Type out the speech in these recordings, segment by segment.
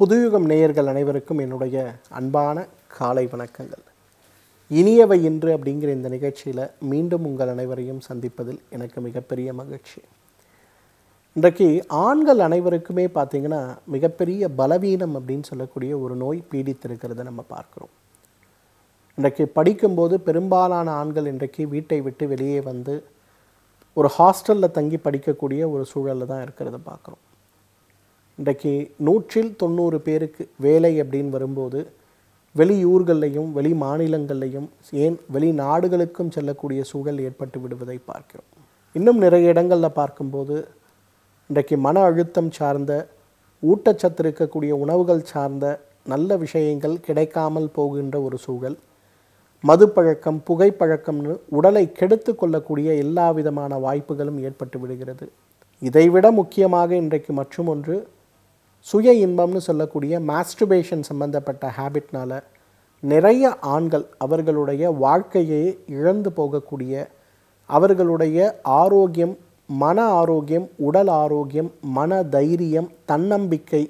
புதுயுகம் நேயர்கள் அனைவருக்கும் என்னுடைய அன்பான காலை வணக்கங்கள் இனியவை இன்று அப்படிங்கிற இந்த நிகழ்ச்சியில் மீண்டும் உங்கள் அனைவரையும் சந்திப்பதில் எனக்கு மிகப்பெரிய மகிழ்ச்சி இன்றைக்கு ஆண்கள் அனைவருக்குமே பார்த்திங்கன்னா மிகப்பெரிய பலவீனம் அப்படின்னு சொல்லக்கூடிய ஒரு நோய் பீடித்திருக்கிறத நம்ம பார்க்குறோம் இன்றைக்கு படிக்கும்போது பெரும்பாலான ஆண்கள் இன்றைக்கு வீட்டை விட்டு வெளியே வந்து ஒரு ஹாஸ்டலில் தங்கி படிக்கக்கூடிய ஒரு சூழலில் தான் இருக்கிறத பார்க்குறோம் இன்றைக்கு நூற்றில் தொண்ணூறு பேருக்கு வேலை அப்படின்னு வரும்போது வெளியூர்களையும் வெளி மாநிலங்கள்லையும் ஏன் வெளிநாடுகளுக்கும் செல்லக்கூடிய சூழல் ஏற்பட்டு விடுவதை பார்க்கிறோம் இன்னும் நிறைய இடங்களில் பார்க்கும்போது இன்றைக்கு மன அழுத்தம் சார்ந்த ஊட்டச்சத்து இருக்கக்கூடிய உணவுகள் சார்ந்த நல்ல விஷயங்கள் கிடைக்காமல் போகின்ற ஒரு சூழல் மதுப்பழக்கம் புகைப்பழக்கம்னு உடலை கெடுத்து கொள்ளக்கூடிய எல்லா விதமான வாய்ப்புகளும் ஏற்பட்டு விடுகிறது இதைவிட முக்கியமாக இன்றைக்கு மற்றும் ஒன்று சுய இன்பம்னு சொல்லக்கூடிய மாஸ்டுபேஷன் சம்பந்தப்பட்ட ஹேபிட்னால் நிறைய ஆண்கள் அவர்களுடைய வாழ்க்கையை இழந்து போகக்கூடிய அவர்களுடைய ஆரோக்கியம் மன ஆரோக்கியம் உடல் ஆரோக்கியம் மன தைரியம் தன்னம்பிக்கை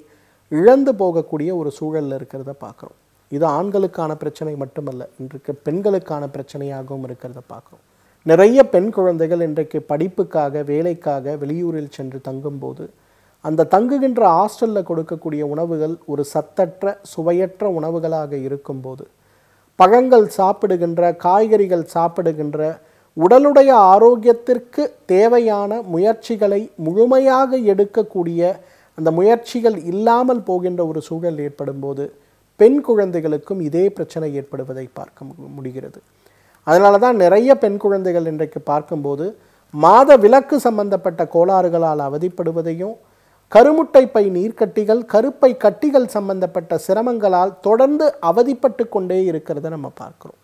இழந்து போகக்கூடிய ஒரு சூழலில் இருக்கிறத பார்க்குறோம் இது ஆண்களுக்கான பிரச்சனை மட்டுமல்ல இன்றைக்கு பெண்களுக்கான பிரச்சனையாகவும் இருக்கிறத பார்க்குறோம் நிறைய பெண் குழந்தைகள் இன்றைக்கு படிப்புக்காக வேலைக்காக வெளியூரில் சென்று தங்கும்போது அந்த தங்குகின்ற ஹாஸ்டலில் கொடுக்கக்கூடிய உணவுகள் ஒரு சத்தற்ற சுவையற்ற உணவுகளாக இருக்கும்போது பழங்கள் சாப்பிடுகின்ற காய்கறிகள் சாப்பிடுகின்ற உடலுடைய ஆரோக்கியத்திற்கு தேவையான முயற்சிகளை முழுமையாக எடுக்கக்கூடிய அந்த முயற்சிகள் இல்லாமல் போகின்ற ஒரு சூழல் ஏற்படும் போது பெண் குழந்தைகளுக்கும் இதே பிரச்சனை ஏற்படுவதை பார்க்க முடிகிறது அதனால தான் நிறைய பெண் குழந்தைகள் இன்றைக்கு பார்க்கும்போது மாத விலக்கு சம்பந்தப்பட்ட கோளாறுகளால் அவதிப்படுவதையும் கருமுட்டை பை நீர்க்கட்டிகள் கருப்பை கட்டிகள் சம்பந்தப்பட்ட சிரமங்களால் தொடர்ந்து அவதிப்பட்டு கொண்டே இருக்கிறத நம்ம பார்க்குறோம்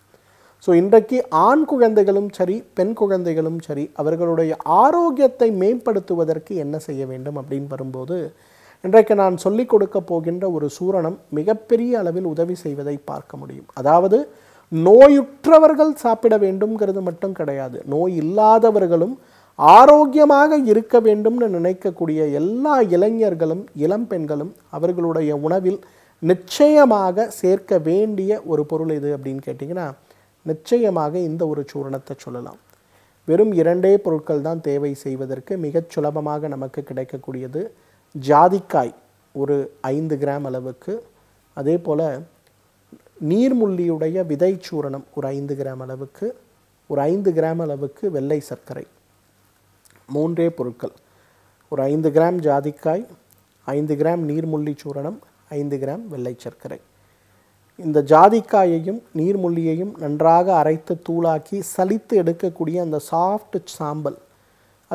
ஸோ இன்றைக்கு ஆண் குழந்தைகளும் சரி பெண் குழந்தைகளும் சரி அவர்களுடைய ஆரோக்கியத்தை மேம்படுத்துவதற்கு என்ன செய்ய வேண்டும் அப்படின்னு வரும்போது இன்றைக்கு நான் சொல்லிக் கொடுக்க போகின்ற ஒரு சூரணம் மிகப்பெரிய அளவில் உதவி செய்வதை பார்க்க முடியும் அதாவது நோயுற்றவர்கள் சாப்பிட வேண்டும்ங்கிறது மட்டும் கிடையாது நோய் இல்லாதவர்களும் ஆரோக்கியமாக இருக்க வேண்டும்னு நினைக்கக்கூடிய எல்லா இளைஞர்களும் இளம் பெண்களும் அவர்களுடைய உணவில் நிச்சயமாக சேர்க்க வேண்டிய ஒரு பொருள் எது அப்படின்னு கேட்டிங்கன்னா நிச்சயமாக இந்த ஒரு சூரணத்தை சொல்லலாம் வெறும் இரண்டே பொருட்கள் தான் தேவை செய்வதற்கு மிகச் சுலபமாக நமக்கு கிடைக்கக்கூடியது ஜாதிக்காய் ஒரு ஐந்து கிராம் அளவுக்கு அதே போல் நீர்முள்ளியுடைய விதை சூரணம் ஒரு ஐந்து கிராம் அளவுக்கு ஒரு ஐந்து கிராம் அளவுக்கு வெள்ளை சர்க்கரை மூன்றே பொருட்கள் ஒரு ஐந்து கிராம் ஜாதிக்காய் ஐந்து கிராம் நீர்முள்ளி சூரணம் ஐந்து கிராம் வெள்ளை சர்க்கரை இந்த ஜாதிக்காயையும் நீர்முள்ளியையும் நன்றாக அரைத்து தூளாக்கி சலித்து எடுக்கக்கூடிய அந்த சாஃப்ட் சாம்பல்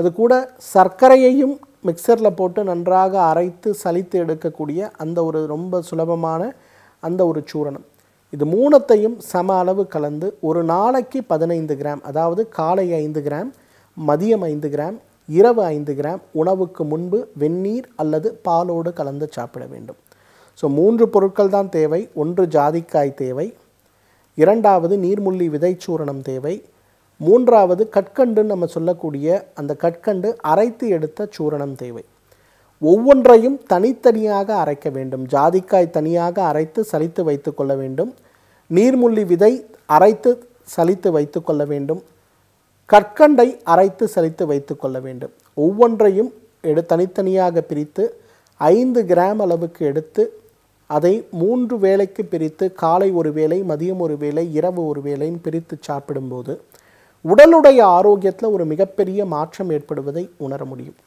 அது கூட சர்க்கரையையும் மிக்சரில் போட்டு நன்றாக அரைத்து சலித்து எடுக்கக்கூடிய அந்த ஒரு ரொம்ப சுலபமான அந்த ஒரு சூரணம் இது மூணத்தையும் சம அளவு கலந்து ஒரு நாளைக்கு பதினைந்து கிராம் அதாவது காலை ஐந்து கிராம் மதியம் ஐந்து கிராம் இரவு ஐந்து கிராம் உணவுக்கு முன்பு வெந்நீர் அல்லது பாலோடு கலந்து சாப்பிட வேண்டும் ஸோ மூன்று பொருட்கள் தான் தேவை ஒன்று ஜாதிக்காய் தேவை இரண்டாவது நீர்முள்ளி விதைச்சூரணம் தேவை மூன்றாவது கற்கண்டுன்னு நம்ம சொல்லக்கூடிய அந்த கற்கண்டு அரைத்து எடுத்த சூரணம் தேவை ஒவ்வொன்றையும் தனித்தனியாக அரைக்க வேண்டும் ஜாதிக்காய் தனியாக அரைத்து சலித்து வைத்து கொள்ள வேண்டும் நீர்முள்ளி விதை அரைத்து சலித்து வைத்து கொள்ள வேண்டும் கற்கண்டை அரைத்து சலித்து வைத்து கொள்ள வேண்டும் ஒவ்வொன்றையும் எடு தனித்தனியாக பிரித்து ஐந்து கிராம் அளவுக்கு எடுத்து அதை மூன்று வேளைக்கு பிரித்து காலை ஒரு வேளை மதியம் ஒரு வேளை இரவு ஒரு வேளைன்னு பிரித்து சாப்பிடும்போது உடலுடைய ஆரோக்கியத்தில் ஒரு மிகப்பெரிய மாற்றம் ஏற்படுவதை உணர முடியும்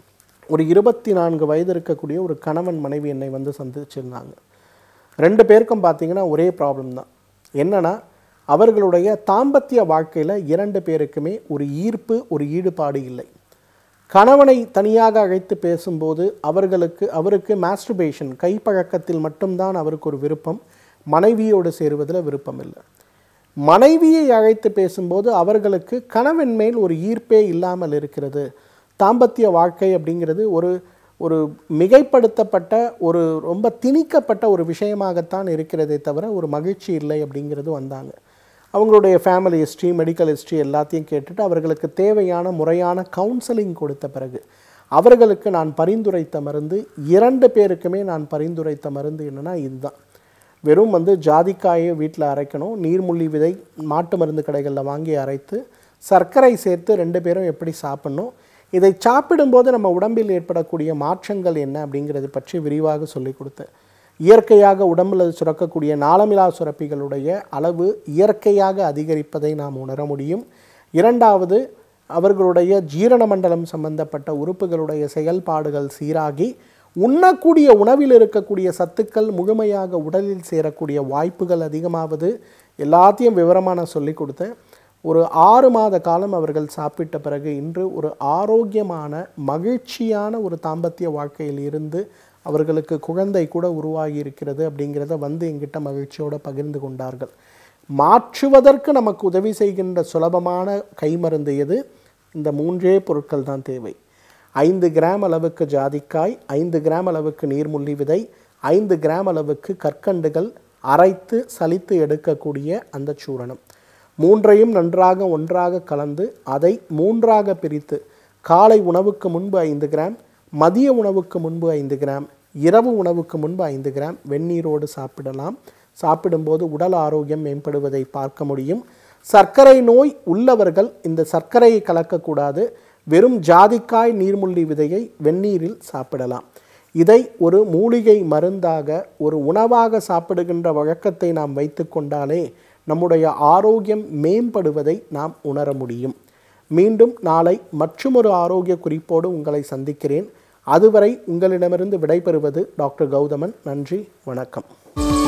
ஒரு இருபத்தி நான்கு வயது இருக்கக்கூடிய ஒரு கணவன் மனைவி என்னை வந்து சந்திச்சிருந்தாங்க ரெண்டு பேருக்கும் பார்த்திங்கன்னா ஒரே ப்ராப்ளம் தான் என்னென்னா அவர்களுடைய தாம்பத்திய வாழ்க்கையில் இரண்டு பேருக்குமே ஒரு ஈர்ப்பு ஒரு ஈடுபாடு இல்லை கணவனை தனியாக அழைத்து பேசும்போது அவர்களுக்கு அவருக்கு மாஸ்டர்பேஷன் கைப்பழக்கத்தில் மட்டும்தான் அவருக்கு ஒரு விருப்பம் மனைவியோடு சேருவதில் விருப்பம் இல்லை மனைவியை அழைத்து பேசும்போது அவர்களுக்கு கணவன் மேல் ஒரு ஈர்ப்பே இல்லாமல் இருக்கிறது தாம்பத்திய வாழ்க்கை அப்படிங்கிறது ஒரு ஒரு மிகைப்படுத்தப்பட்ட ஒரு ரொம்ப திணிக்கப்பட்ட ஒரு விஷயமாகத்தான் இருக்கிறதே தவிர ஒரு மகிழ்ச்சி இல்லை அப்படிங்கிறது வந்தாங்க அவங்களுடைய ஃபேமிலி ஹிஸ்ட்ரி மெடிக்கல் ஹிஸ்ட்ரி எல்லாத்தையும் கேட்டுட்டு அவர்களுக்கு தேவையான முறையான கவுன்சிலிங் கொடுத்த பிறகு அவர்களுக்கு நான் பரிந்துரைத்த மருந்து இரண்டு பேருக்குமே நான் பரிந்துரைத்த மருந்து என்னென்னா இதுதான் வெறும் வந்து ஜாதிக்காயை வீட்டில் அரைக்கணும் நீர்முள்ளி விதை மாட்டு மருந்து கடைகளில் வாங்கி அரைத்து சர்க்கரை சேர்த்து ரெண்டு பேரும் எப்படி சாப்பிட்ணும் இதை சாப்பிடும்போது நம்ம உடம்பில் ஏற்படக்கூடிய மாற்றங்கள் என்ன அப்படிங்கிறது பற்றி விரிவாக சொல்லிக் கொடுத்தேன் இயற்கையாக உடம்பில் சுரக்கக்கூடிய நாளமிலா சுரப்பிகளுடைய அளவு இயற்கையாக அதிகரிப்பதை நாம் உணர முடியும் இரண்டாவது அவர்களுடைய ஜீரண மண்டலம் சம்பந்தப்பட்ட உறுப்புகளுடைய செயல்பாடுகள் சீராகி உண்ணக்கூடிய உணவில் இருக்கக்கூடிய சத்துக்கள் முழுமையாக உடலில் சேரக்கூடிய வாய்ப்புகள் அதிகமாவது எல்லாத்தையும் விவரமான சொல்லி கொடுத்தேன் ஒரு ஆறு மாத காலம் அவர்கள் சாப்பிட்ட பிறகு இன்று ஒரு ஆரோக்கியமான மகிழ்ச்சியான ஒரு தாம்பத்திய வாழ்க்கையில் இருந்து அவர்களுக்கு குழந்தை கூட உருவாகி இருக்கிறது அப்படிங்கிறத வந்து எங்கிட்ட மகிழ்ச்சியோடு பகிர்ந்து கொண்டார்கள் மாற்றுவதற்கு நமக்கு உதவி செய்கின்ற சுலபமான கைமருந்து எது இந்த மூன்றே பொருட்கள் தான் தேவை ஐந்து கிராம் அளவுக்கு ஜாதிக்காய் ஐந்து கிராம் அளவுக்கு நீர்முள்ளி விதை ஐந்து கிராம் அளவுக்கு கற்கண்டுகள் அரைத்து சலித்து எடுக்கக்கூடிய அந்த சூரணம் மூன்றையும் நன்றாக ஒன்றாக கலந்து அதை மூன்றாக பிரித்து காலை உணவுக்கு முன்பு ஐந்து கிராம் மதிய உணவுக்கு முன்பு ஐந்து கிராம் இரவு உணவுக்கு முன்பு ஐந்து கிராம் வெந்நீரோடு சாப்பிடலாம் சாப்பிடும்போது உடல் ஆரோக்கியம் மேம்படுவதை பார்க்க முடியும் சர்க்கரை நோய் உள்ளவர்கள் இந்த சர்க்கரையை கலக்கக்கூடாது வெறும் ஜாதிக்காய் நீர்முள்ளி விதையை வெந்நீரில் சாப்பிடலாம் இதை ஒரு மூலிகை மருந்தாக ஒரு உணவாக சாப்பிடுகின்ற வழக்கத்தை நாம் வைத்து கொண்டாலே நம்முடைய ஆரோக்கியம் மேம்படுவதை நாம் உணர முடியும் மீண்டும் நாளை மற்றொரு ஆரோக்கிய குறிப்போடு உங்களை சந்திக்கிறேன் அதுவரை உங்களிடமிருந்து விடைபெறுவது டாக்டர் கௌதமன் நன்றி வணக்கம்